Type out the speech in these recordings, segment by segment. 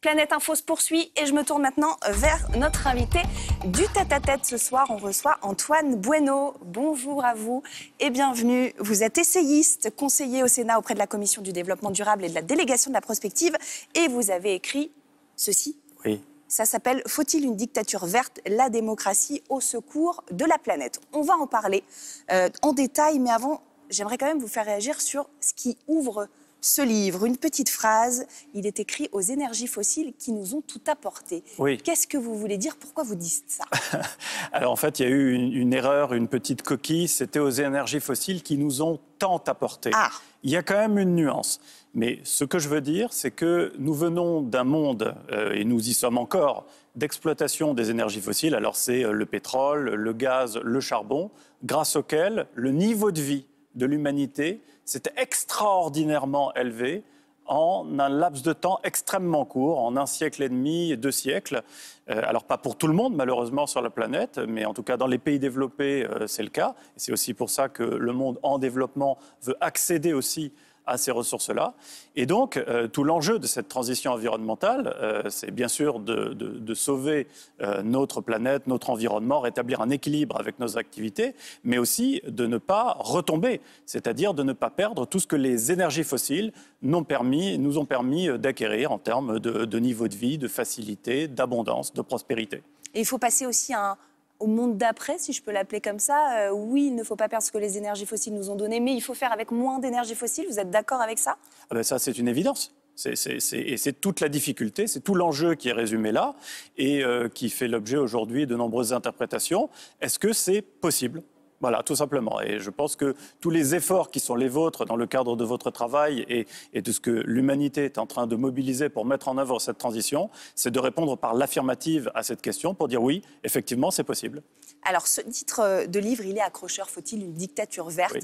Planète Info se poursuit et je me tourne maintenant vers notre invité du tête-à-tête. Ce soir, on reçoit Antoine Bueno. Bonjour à vous et bienvenue. Vous êtes essayiste, conseiller au Sénat auprès de la Commission du développement durable et de la délégation de la prospective et vous avez écrit ceci. Oui. Ça s'appelle Faut-il une dictature verte La démocratie au secours de la planète. On va en parler euh, en détail, mais avant, j'aimerais quand même vous faire réagir sur ce qui ouvre ce livre, une petite phrase. Il est écrit aux énergies fossiles qui nous ont tout apporté. Qu'est-ce que vous voulez dire Pourquoi vous dites ça Alors en fait, il y a eu une, erreur, une petite coquille. C'était aux énergies fossiles qui nous ont tant apporté. Ah. Il y a quand même une nuance. Mais ce que je veux dire, c'est que nous venons d'un monde, euh, et nous y sommes encore, d'exploitation des énergies fossiles. Alors c'est euh, le pétrole, le gaz, le charbon, grâce auquel le niveau de vie de l'humanité c'était extraordinairement élevé en un laps de temps extrêmement court, en un siècle et demi, deux siècles. Euh, alors pas pour tout le monde, malheureusement, sur la planète, mais en tout cas dans les pays développés, euh, c'est le cas. C'est aussi pour ça que le monde en développement veut accéder aussi à ces ressources-là. Et donc, euh, tout l'enjeu de cette transition environnementale, euh, c'est bien sûr de, sauver euh, notre planète, notre environnement, rétablir un équilibre avec nos activités, mais aussi de ne pas retomber, c'est-à-dire de ne pas perdre tout ce que les énergies fossiles permis, nous ont permis d'acquérir en termes de, de niveau de vie, de facilité, d'abondance, de prospérité. Et il faut passer aussi à un au monde d'après, si je peux l'appeler comme ça. Euh, oui, il ne faut pas perdre ce que les énergies fossiles nous ont donné, mais il faut faire avec moins d'énergie fossile. Vous êtes d'accord avec ça ah ben Ça, c'est une évidence. et c'est toute la difficulté, c'est tout l'enjeu qui est résumé là et euh, qui fait l'objet aujourd'hui de nombreuses interprétations. Est-ce que c'est possible voilà, tout simplement. Et je pense que tous les efforts qui sont les vôtres dans le cadre de votre travail et, de ce que l'humanité est en train de mobiliser pour mettre en œuvre cette transition, c'est de répondre par l'affirmative à cette question pour dire oui, effectivement, c'est possible. Alors, ce titre euh, de livre, il est accrocheur. Faut-il une dictature verte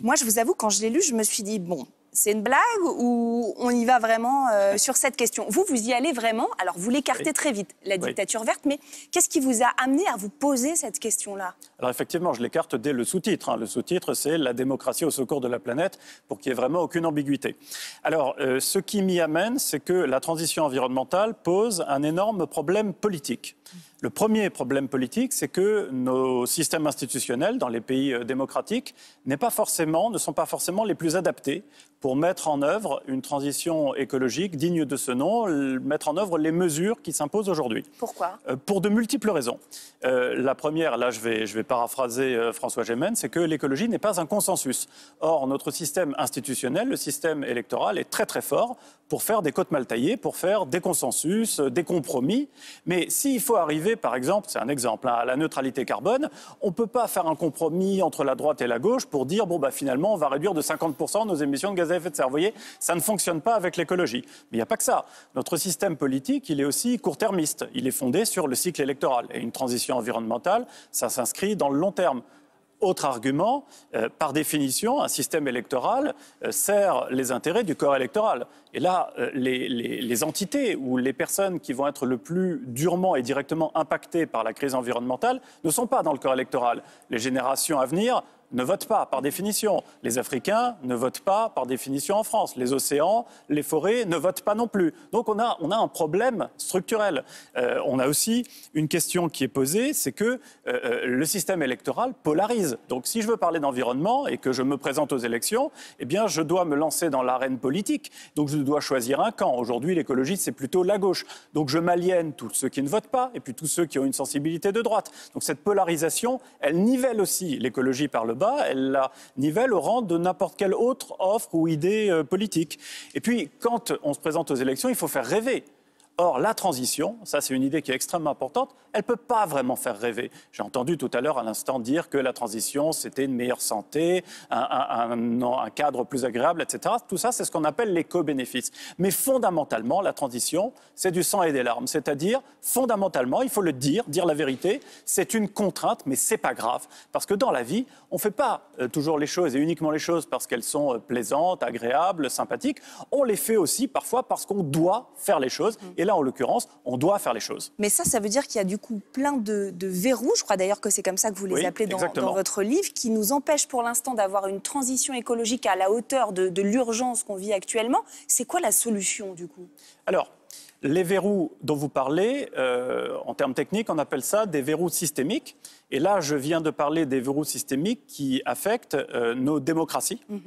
Moi, je vous avoue, quand je l'ai lu, je me suis dit, bon, c'est une blague ou on y va vraiment euh, sur cette question Vous, vous y allez vraiment. Alors, vous l'écartez très vite, la dictature verte, mais qu'est-ce qui vous a amené à vous poser cette question-là Alors, effectivement, je l'écarte dès le sous-titre. Hein. Le sous-titre, c'est La démocratie au secours de la planète, pour qu'il n'y ait vraiment aucune ambiguïté. Alors, euh, ce qui m'y amène, c'est que la transition environnementale pose un énorme problème politique. Le premier problème politique, c'est que nos systèmes institutionnels dans les pays euh, démocratiques pas forcément, ne sont pas forcément les plus adaptés pour mettre en œuvre une transition écologique digne de ce nom, mettre en œuvre les mesures qui s'imposent aujourd'hui. Pourquoi euh, Pour de multiples raisons. Euh, la première, là je vais, je vais paraphraser euh, François Gémen, c'est que l'écologie n'est pas un consensus. Or, notre système institutionnel, le système électoral est très très fort pour faire des côtes mal taillées, pour faire des consensus, des compromis. Mais s'il faut arriver, par exemple, c'est un exemple, hein, à la neutralité carbone, on ne peut pas faire un compromis entre la droite et la gauche pour dire, bon, bah, finalement, on va réduire de 50% nos émissions de gaz à vous voyez, ça ne fonctionne pas avec l'écologie. Mais il n'y a pas que ça. Notre système politique, il est aussi court-termiste. Il est fondé sur le cycle électoral. Et une transition environnementale, ça s'inscrit dans le long terme. Autre argument, euh, par définition, un système électoral euh, sert les intérêts du corps électoral. Et là, euh, les, les, entités ou les personnes qui vont être le plus durement et directement impactées par la crise environnementale ne sont pas dans le corps électoral. Les générations à venir ne votent pas par définition. Les Africains ne votent pas par définition en France. Les océans, les forêts ne votent pas non plus. Donc on a, on a un problème structurel. Euh, on a aussi une question qui est posée, c'est que euh, euh, le système électoral polarise. Donc si je veux parler d'environnement et que je me présente aux élections, eh bien je dois me lancer dans l'arène politique. Donc je dois choisir un camp. Aujourd'hui, l'écologie, c'est plutôt la gauche. Donc je m'aliène tous ceux qui ne votent pas et puis tous ceux qui ont une sensibilité de droite. Donc cette polarisation, elle nivelle aussi l'écologie par le bas elle la nivelle au rang de n'importe quelle autre offre ou idée euh, politique. Et puis, quand on se présente aux élections, il faut faire rêver. Or, la transition, ça c'est une idée qui est extrêmement importante, elle ne peut pas vraiment faire rêver. J'ai entendu tout à l'heure à l'instant dire que la transition, c'était une meilleure santé, un, un, cadre plus agréable, etc. Tout ça, c'est ce qu'on appelle les co-bénéfices. Mais fondamentalement, la transition, c'est du sang et des larmes. C'est-à-dire, fondamentalement, il faut le dire, dire la vérité, c'est une contrainte, mais c'est pas grave. Parce que dans la vie, on ne fait pas euh, toujours les choses et uniquement les choses parce qu'elles sont euh, plaisantes, agréables, sympathiques. On les fait aussi parfois parce qu'on doit faire les choses. Mm. Et là, en l'occurrence, on doit faire les choses. Mais ça, ça veut dire qu'il y a du coup plein de, verrous, je crois d'ailleurs que c'est comme ça que vous les appelez dans, votre livre, qui nous empêchent pour l'instant d'avoir une transition écologique à la hauteur de, l'urgence qu'on vit actuellement. C'est quoi la solution du coup Alors, les verrous dont vous parlez, euh, en termes techniques, on appelle ça des verrous systémiques. Et là, je viens de parler des verrous systémiques qui affectent euh, nos démocraties. Mhm.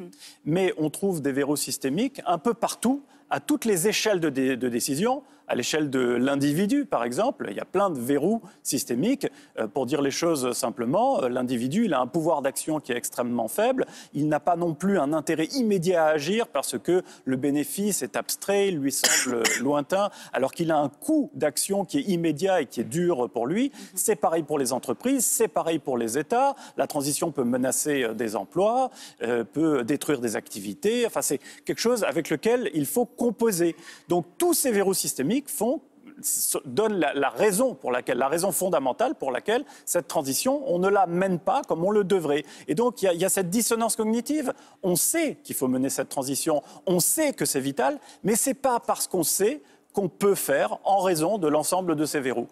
Mais on trouve des verrous systémiques un peu partout, à toutes les échelles de, décision, à l'échelle de l'individu, par exemple. Il y a plein de verrous systémiques. Euh, pour dire les choses simplement, euh, l'individu, il a un pouvoir d'action qui est extrêmement faible. Il n'a pas non plus un intérêt immédiat à agir parce que le bénéfice est abstrait, il lui semble lointain, alors qu'il a un coût d'action qui est immédiat et qui est dur pour lui. Mhm. C'est pareil pour les entreprises c'est pareil pour les États. La transition peut menacer euh, des emplois, euh, peut détruire des activités. Enfin, c'est quelque chose avec lequel il faut composer. Donc, tous ces verrous systémiques font la, raison pour laquelle, la raison fondamentale pour laquelle cette transition, on ne la mène pas comme on le devrait. Et donc, il y, y, a cette dissonance cognitive. On sait qu'il faut mener cette transition, on sait que c'est vital, mais c'est pas parce qu'on sait qu'on peut faire en raison de l'ensemble de ces verrous.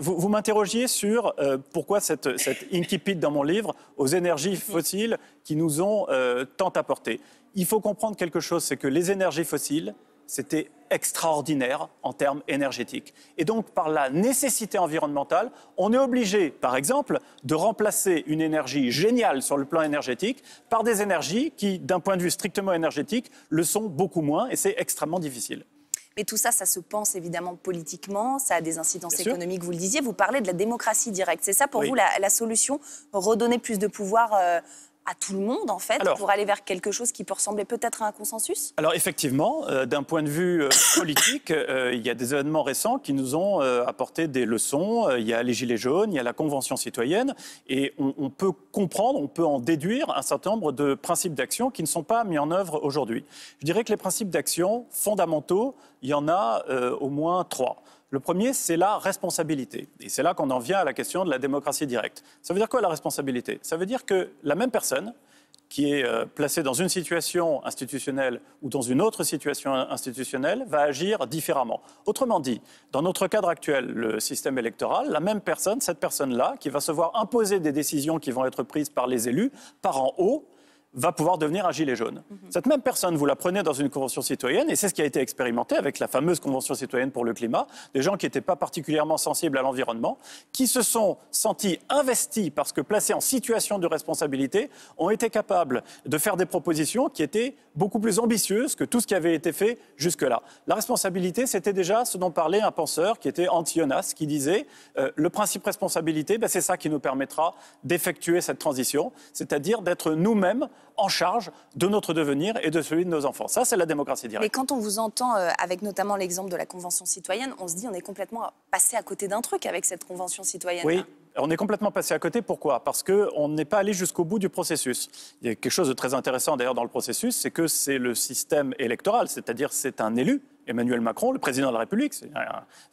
Vous, m'interrogiez sur euh, pourquoi cette, cette incipit dans mon livre aux énergies fossiles qui nous ont euh, tant apporté. Il faut comprendre quelque chose, c'est que les énergies fossiles, c'était extraordinaire en termes énergétiques. Et donc, par la nécessité environnementale, on est obligé, par exemple, de remplacer une énergie géniale sur le plan énergétique par des énergies qui, d'un point de vue strictement énergétique, le sont beaucoup moins, et c'est extrêmement difficile. Mais tout ça, ça se pense évidemment politiquement, ça a des incidences économiques, vous le disiez. Vous parlez de la démocratie directe. C'est ça pour vous la, solution Redonner plus de pouvoir euh, à tout le monde, en fait, pour aller vers quelque chose qui peut ressembler peut-être à un consensus Alors, effectivement, euh, d'un point de vue euh, politique, euh, il y a des événements récents qui nous ont apporté des leçons. Il y a les Gilets jaunes, il y a la Convention citoyenne, et on, on peut comprendre, on peut en déduire un certain nombre de principes d'action qui ne sont pas mis en œuvre aujourd'hui. Je dirais que les principes d'action fondamentaux, il y en a au moins trois. Le premier, c'est la responsabilité. Et c'est là qu'on en vient à la question de la démocratie directe. Ça veut dire quoi la responsabilité Ça veut dire que la même personne qui est euh, placée dans une situation institutionnelle ou dans une autre situation institutionnelle va agir différemment. Autrement dit, dans notre cadre actuel, le système électoral, la même personne, cette personne-là, qui va se voir imposer des décisions qui vont être prises par les élus, par en haut va pouvoir devenir un gilet jaune. Mhm. Cette même personne, vous la prenez dans une convention citoyenne, et c'est ce qui a été expérimenté avec la fameuse convention citoyenne pour le climat, des gens qui n'étaient pas particulièrement sensibles à l'environnement, qui se sont sentis investis parce que placés en situation de responsabilité, ont été capables de faire des propositions qui étaient beaucoup plus ambitieuses que tout ce qui avait été fait jusque-là. La responsabilité, c'était déjà ce dont parlait un penseur qui était Antionas, qui disait euh, le principe responsabilité, ben, c'est ça qui nous permettra d'effectuer cette transition, c'est-à-dire d'être nous-mêmes en charge de notre devenir et de celui de nos enfants. Ça, c'est la démocratie directe. Mais quand on vous entend, euh, avec notamment l'exemple de la Convention citoyenne, on se dit on est complètement passé à côté d'un truc avec cette Convention citoyenne. Oui. On est complètement passé à côté. Pourquoi Parce qu'on n'est pas allé jusqu'au bout du processus. Il y a quelque chose de très intéressant d'ailleurs dans le processus, c'est que c'est le système électoral, c'est-à-dire c'est un élu Emmanuel Macron, le président de la République, c'est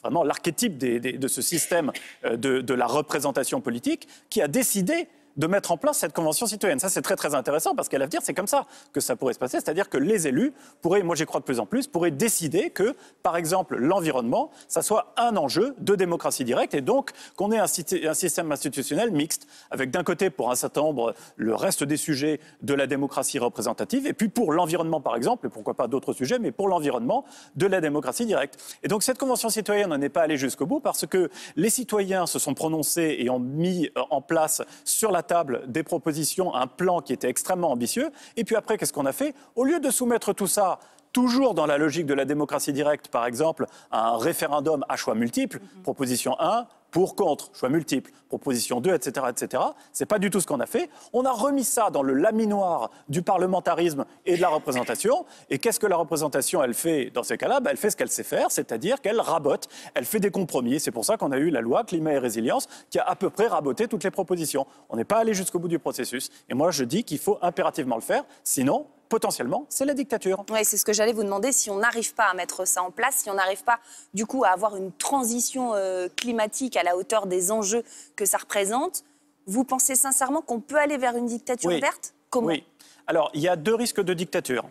vraiment l'archétype de ce système euh, de, la représentation politique, qui a décidé de mettre en place cette convention citoyenne. Ça, c'est très très intéressant parce qu'à l'avenir, c'est comme ça que ça pourrait se passer, c'est-à-dire que les élus pourraient, moi j'y crois de plus en plus, pourraient décider que, par exemple, l'environnement, ça soit un enjeu de démocratie directe et donc qu'on ait un, un, système institutionnel mixte, avec d'un côté pour un certain nombre le reste des sujets de la démocratie représentative et puis pour l'environnement, par exemple, et pourquoi pas d'autres sujets, mais pour l'environnement de la démocratie directe. Et donc cette convention citoyenne n'est pas allée jusqu'au bout parce que les citoyens se sont prononcés et ont mis euh, en place sur la table des propositions, un plan qui était extrêmement ambitieux. Et puis après, qu'est-ce qu'on a fait Au lieu de soumettre tout ça toujours dans la logique de la démocratie directe, par exemple, à un référendum à choix multiples, mhm. proposition 1, pour, contre, choix multiple, proposition 2, etc., etc. C'est pas du tout ce qu'on a fait. On a remis ça dans le laminoir du parlementarisme et de la représentation. Et qu'est-ce que la représentation, elle fait dans ces cas-là bah, Elle fait ce qu'elle sait faire, c'est-à-dire qu'elle rabote, elle fait des compromis. C'est pour ça qu'on a eu la loi climat et résilience qui a à peu près raboté toutes les propositions. On n'est pas allé jusqu'au bout du processus. Et moi, je dis qu'il faut impérativement le faire, sinon potentiellement, c'est la dictature. Oui, c'est ce que j'allais vous demander. Si on n'arrive pas à mettre ça en place, si on n'arrive pas du coup à avoir une transition euh, climatique à la hauteur des enjeux que ça représente, vous pensez sincèrement qu'on peut aller vers une dictature verte Comment Oui. Alors, il y a deux risques de dictature.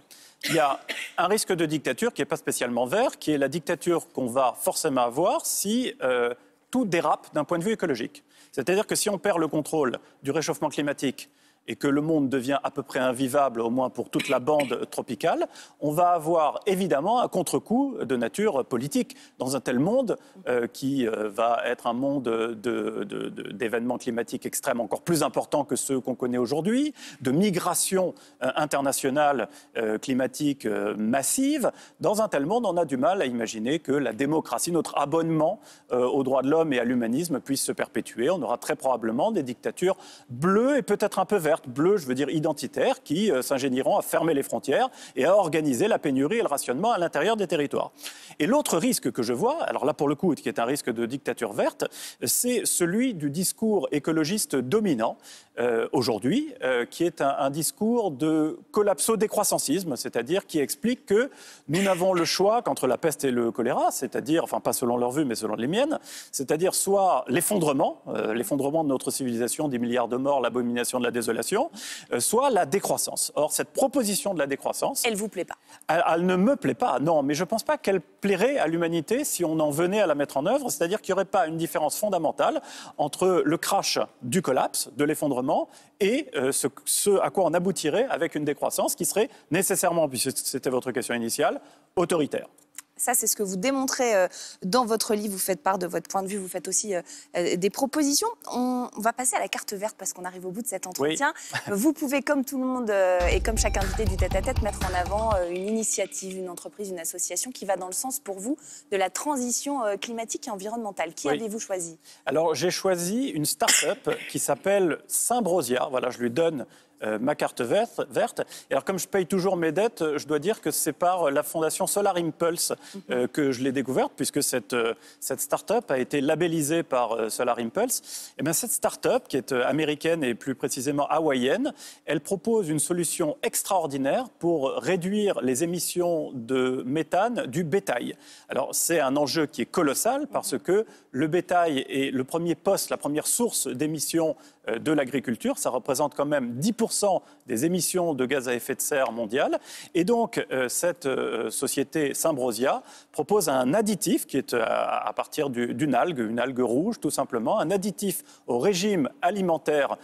Il y a un risque de dictature qui n'est pas spécialement vert, qui est la dictature qu'on va forcément avoir si euh, tout dérape d'un point de vue écologique. C'est-à-dire que si on perd le contrôle du réchauffement climatique, et que le monde devient à peu près invivable, au moins pour toute la bande tropicale, on va avoir évidemment un contre-coup de nature politique. Dans un tel monde, euh, qui euh, va être un monde d'événements climatiques extrêmes encore plus importants que ceux qu'on connaît aujourd'hui, de migration euh, internationales internationale climatique massive, dans un tel monde, on a du mal à imaginer que la démocratie, notre abonnement aux droits de l'homme et à l'humanisme puisse se perpétuer. On aura très probablement des dictatures bleues et peut-être un peu vertes verte, bleue, je veux dire identitaire, qui euh, s'ingénieront à fermer les frontières et à organiser la pénurie et le rationnement à l'intérieur des territoires. Et l'autre risque que je vois, alors là pour le coup, qui est un risque de dictature verte, c'est celui du discours écologiste dominant euh, aujourd'hui, euh, qui est un, discours de collapso-décroissancisme, c'est-à-dire qui explique que nous n'avons le choix qu'entre la peste et le choléra, c'est-à-dire, enfin pas selon leur vue, mais selon les miennes, c'est-à-dire soit l'effondrement, l'effondrement de notre civilisation, des milliards de morts, l'abomination de la désolation, euh, soit la décroissance. Or, cette proposition de la décroissance... Elle vous plaît pas elle, ne me plaît pas, non, mais je ne pense pas qu'elle plairait à l'humanité si on en venait à la mettre en œuvre, c'est-à-dire qu'il n'y aurait pas une différence fondamentale entre le crash du collapse, de l'effondrement, et euh, ce à quoi on aboutirait avec une décroissance qui serait nécessairement, puisque c'était votre question initiale, autoritaire. Ça, c'est ce que vous démontrez euh, dans votre livre. Vous faites part de votre point de vue. Vous faites aussi euh, euh, des propositions. On va passer à la carte verte parce qu'on arrive au bout de cet entretien. vous pouvez, comme tout le monde et comme chaque invité du tête-à-tête, mettre en avant une initiative, une entreprise, une association qui va dans le sens pour vous de la transition climatique et environnementale. Qui avez-vous choisi Alors, j'ai choisi une start-up qui s'appelle Saint-Brosiard. Voilà, je lui donne ma carte verte, verte. Et alors, comme je paye toujours mes dettes, je dois dire que c'est par la fondation Solar Impulse euh, que je l'ai découverte, puisque cette, euh, cette start-up a été labellisée par euh, Solar Impulse. Et eh bien, cette start-up, qui est américaine et plus précisément hawaïenne, elle propose une solution extraordinaire pour réduire les émissions de méthane du bétail. Alors, c'est un enjeu qui est colossal parce que le bétail est le premier poste, la première source d'émissions euh, de l'agriculture. Ça représente quand même 10% des émissions de gaz à effet de serre mondiales. Et donc, euh, cette euh, société Symbrosia propose un additif qui est à partir d'une algue, une algue rouge tout simplement, un additif au régime alimentaire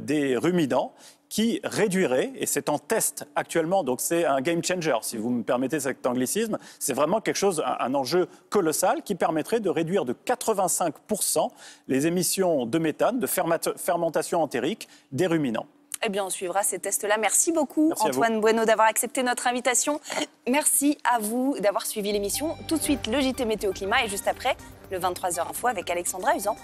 des ruminants qui réduirait, et c'est en test actuellement, donc c'est un game changer, si vous me permettez cet anglicisme, c'est vraiment quelque chose, un, enjeu colossal qui permettrait de réduire de 85% les émissions de méthane, de fermentation entérique des ruminants. Eh bien, on suivra ces tests-là. Merci beaucoup, Antoine Bueno, d'avoir accepté notre invitation. Merci à vous d'avoir suivi l'émission. Tout de suite, le JT Météo Climat et juste après, le 23h Info avec Alexandra Usan.